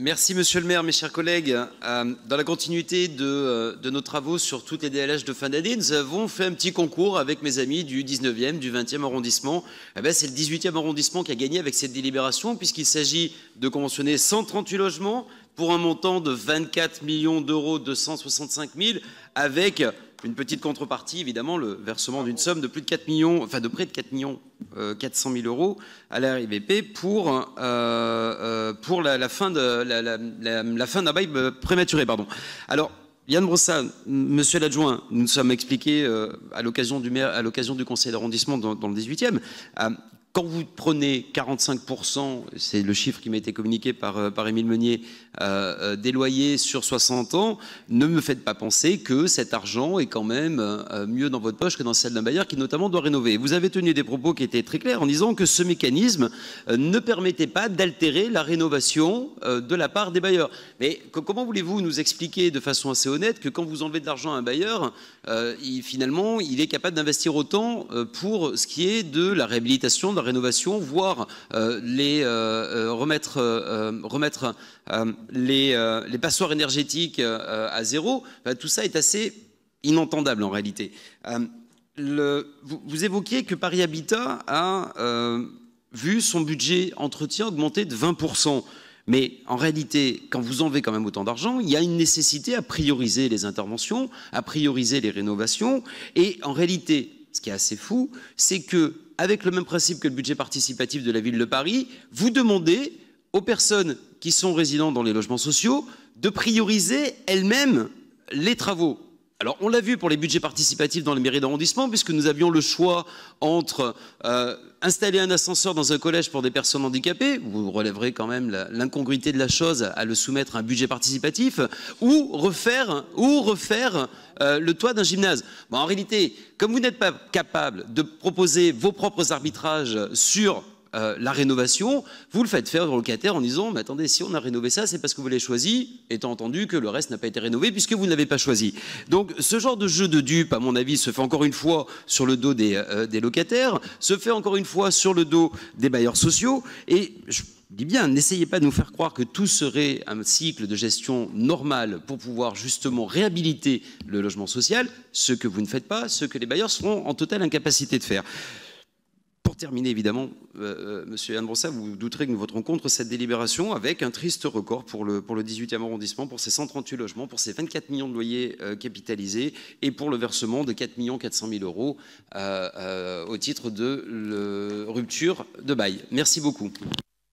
Merci Monsieur le maire, mes chers collègues. Euh, dans la continuité euh, de, nos travaux sur toutes les DLH de fin d'année, nous avons fait un petit concours avec mes amis du 19e, du 20e arrondissement. Eh ben, c'est le 18e arrondissement qui a gagné avec cette délibération puisqu'il s'agit de conventionner 138 logements pour un montant de 24 millions d'euros 165 000 avec une petite contrepartie, évidemment, le versement d'une somme de plus de 4 millions, enfin de près de 4 millions 400 euh, 000 euros à la RIVP pour, euh, euh, pour la, fin de la, fin d'un bail prématuré, pardon. Alors. Yann Brossat, monsieur l'adjoint, nous nous sommes expliqués à l'occasion du, à l'occasion du conseil d'arrondissement dans, dans le 18e, quand vous prenez 45%, c'est le chiffre qui m'a été communiqué par, euh, par Émile Meunier, euh, euh, des loyers sur 60 ans, ne me faites pas penser que cet argent est quand même mieux dans votre poche que dans celle d'un bailleur qui notamment doit rénover. Vous avez tenu des propos qui étaient très clairs en disant que ce mécanisme ne permettait pas d'altérer la rénovation de la part des bailleurs. Mais comment voulez-vous nous expliquer de façon assez honnête que quand vous enlevez de l'argent à un bailleur, finalement, il est capable d'investir autant pour ce qui est de la réhabilitation de la rénovation, voire euh, les, euh, euh, remettre, remettre les, passoires énergétiques à zéro, bah, tout ça est assez inentendable en réalité. Le, vous, vous, évoquiez que Paris Habitat a vu son budget entretien augmenter de 20%. Mais en réalité, quand vous enlevez quand même autant d'argent, il y a une nécessité à prioriser les interventions, à prioriser les rénovations. Et en réalité, ce qui est assez fou, c'est que, avec le même principe que le budget participatif de la ville de Paris, vous demandez aux personnes qui sont résidentes dans les logements sociaux de prioriser elles-mêmes les travaux alors on l'a vu pour les budgets participatifs dans les mairies d'arrondissement, puisque nous avions le choix entre euh, installer un ascenseur dans un collège pour des personnes handicapées, vous relèverez quand même l'incongruité de la chose à le soumettre à un budget participatif, ou refaire, ou refaire euh, le toit d'un gymnase. en réalité, comme vous n'êtes pas capable de proposer vos propres arbitrages sur euh, la rénovation, vous le faites faire aux locataires en disant Mais attendez, si on a rénové ça, c'est parce que vous l'avez choisi, étant entendu que le reste n'a pas été rénové puisque vous ne l'avez pas choisi. Donc ce genre de jeu de dupes, à mon avis, se fait encore une fois sur le dos des, euh, des locataires, se fait encore une fois sur le dos des bailleurs sociaux. Et je dis bien, n'essayez pas de nous faire croire que tout serait un cycle de gestion normal pour pouvoir justement réhabiliter le logement social, ce que vous ne faites pas, ce que les bailleurs seront en totale incapacité de faire pour terminer, évidemment, euh, euh, Monsieur Yann Brossa, vous, douterez que nous voterons contre cette délibération avec un triste record pour le, pour le 18e arrondissement, pour ses 138 logements, pour ses 24 millions de loyers euh, capitalisés et pour le versement de 4 400 000 euros au titre de rupture de bail. Merci beaucoup.